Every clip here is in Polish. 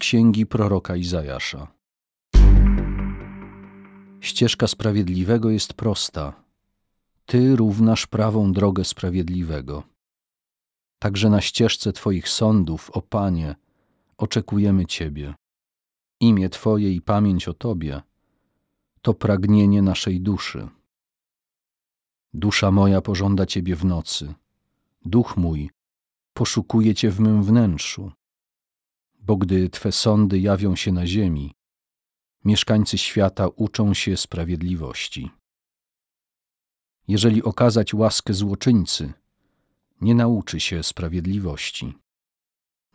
księgi proroka Izajasza. Ścieżka sprawiedliwego jest prosta. Ty równasz prawą drogę sprawiedliwego. Także na ścieżce Twoich sądów, o Panie, oczekujemy Ciebie. Imię Twoje i pamięć o Tobie to pragnienie naszej duszy. Dusza moja pożąda Ciebie w nocy, duch mój poszukuje Cię w mym wnętrzu bo gdy Twe sądy jawią się na ziemi, mieszkańcy świata uczą się sprawiedliwości. Jeżeli okazać łaskę złoczyńcy, nie nauczy się sprawiedliwości.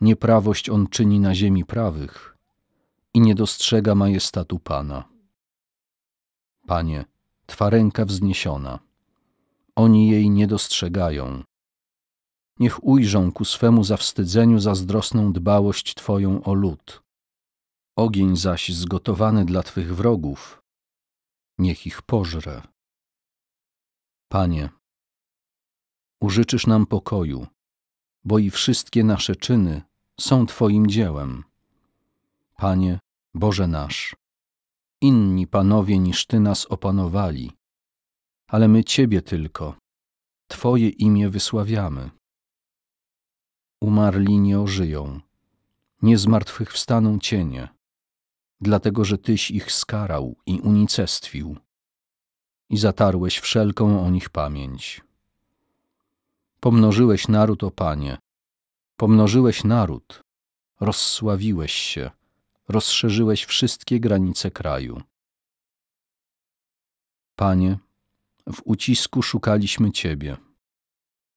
Nieprawość on czyni na ziemi prawych i nie dostrzega majestatu Pana. Panie, Twa ręka wzniesiona. Oni jej nie dostrzegają niech ujrzą ku swemu zawstydzeniu zazdrosną dbałość Twoją o lud. Ogień zaś zgotowany dla Twych wrogów, niech ich pożre. Panie, użyczysz nam pokoju, bo i wszystkie nasze czyny są Twoim dziełem. Panie, Boże nasz, inni panowie niż Ty nas opanowali, ale my Ciebie tylko, Twoje imię wysławiamy umarli nie ożyją, nie zmartwychwstaną cienie, dlatego że Tyś ich skarał i unicestwił i zatarłeś wszelką o nich pamięć. Pomnożyłeś naród, o Panie, pomnożyłeś naród, rozsławiłeś się, rozszerzyłeś wszystkie granice kraju. Panie, w ucisku szukaliśmy Ciebie.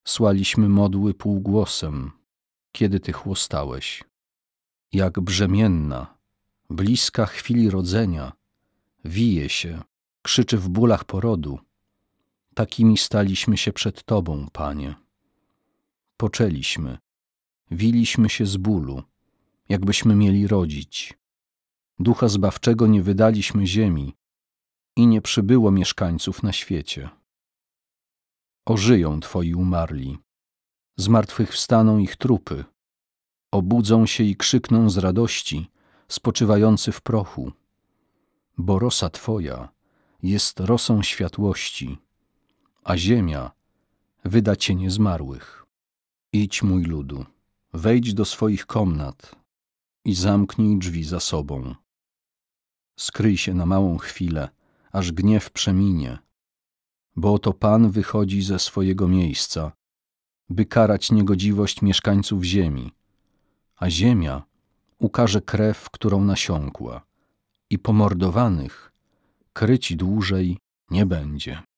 Słaliśmy modły półgłosem, kiedy ty chłostałeś. Jak brzemienna, bliska chwili rodzenia, wije się, krzyczy w bólach porodu. Takimi staliśmy się przed Tobą, Panie. Poczęliśmy, wiliśmy się z bólu, jakbyśmy mieli rodzić. Ducha Zbawczego nie wydaliśmy ziemi i nie przybyło mieszkańców na świecie. Ożyją Twoi umarli, zmartwychwstaną ich trupy, obudzą się i krzykną z radości, spoczywający w prochu, bo rosa Twoja jest rosą światłości, a ziemia wyda cienie zmarłych. Idź, mój ludu, wejdź do swoich komnat i zamknij drzwi za sobą. Skryj się na małą chwilę, aż gniew przeminie, bo oto Pan wychodzi ze swojego miejsca, by karać niegodziwość mieszkańców ziemi, a ziemia ukaże krew, którą nasiąkła, i pomordowanych kryci dłużej nie będzie.